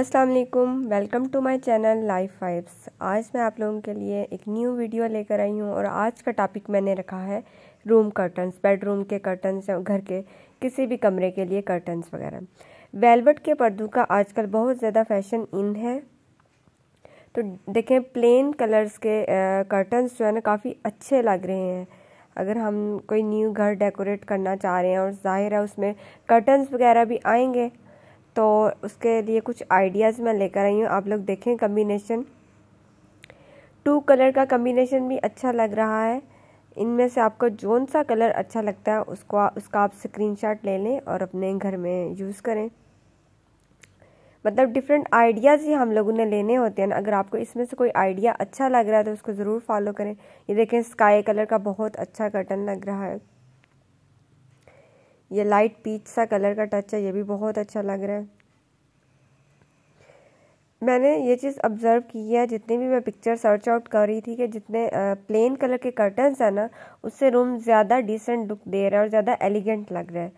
अस्सलाम वालेकुम welcome to my channel life vibes आज मैं आप लोगों के लिए एक न्यू वीडियो लेकर आई हूँ और आज का टॉपिक मैंने रखा है रूम कर्टन्स बेडरूम के कर्टन्स या घर के किसी भी कमरे के लिए कर्टन्स वगैरह वेलवेट के पर्दों का आजकल बहुत ज़्यादा फैशन इन है तो देखें प्लेन कलर्स के कर्टन्स जो है ना काफ़ी अच्छे लग रहे हैं अगर हम कोई न्यू घर डेकोरेट करना चाह रहे हैं और जाहिर है उसमें कर्टन्स वगैरह भी आएंगे तो उसके लिए कुछ आइडियाज़ मैं लेकर आई हूँ आप लोग देखें कम्बिनेशन टू कलर का कम्बिनेशन भी अच्छा लग रहा है इनमें से आपको जौन सा कलर अच्छा लगता है उसको उसका आप स्क्रीनशॉट ले लें और अपने घर में यूज़ करें मतलब डिफरेंट आइडियाज़ ही हम लोगों ने लेने होते हैं ना अगर आपको इसमें से कोई आइडिया अच्छा लग रहा है तो उसको ज़रूर फॉलो करें ये देखें स्काई कलर का बहुत अच्छा कर्टन लग रहा है ये लाइट पीच सा कलर का टच है ये भी बहुत अच्छा लग रहा है मैंने ये चीज़ ऑब्ज़र्व की है जितनी भी मैं पिक्चर सर्च आउट कर रही थी कि जितने प्लेन कलर के कर्टन्स हैं ना उससे रूम ज़्यादा डिसेंट लुक दे रहा है और ज़्यादा एलिगेंट लग रहा है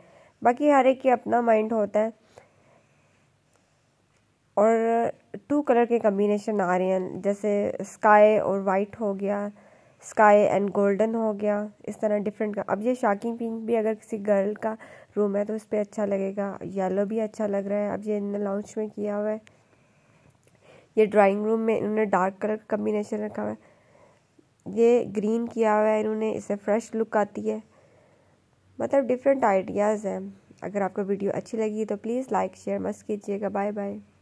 बाकी हर एक की अपना माइंड होता है और टू कलर के कम्बिनेशन आ रहे हैं जैसे स्काई और वाइट हो गया स्काई एंड गोल्डन हो गया इस तरह डिफरेंट का अब ये शॉकिंग पिंक भी अगर किसी गर्ल का रूम है तो उस पर अच्छा लगेगा येलो भी अच्छा लग रहा है अब ये इन्होंने लॉन्च में किया हुआ है ये ड्राइंग रूम में इन्होंने डार्क कलर का कम्बिनेशन रखा हुआ है ये ग्रीन किया हुआ है इन्होंने इसे फ्रेश लुक आती है मतलब डिफरेंट आइडियाज़ हैं अगर आपको वीडियो अच्छी लगी तो प्लीज़ लाइक शेयर मस्त कीजिएगा बाय बाय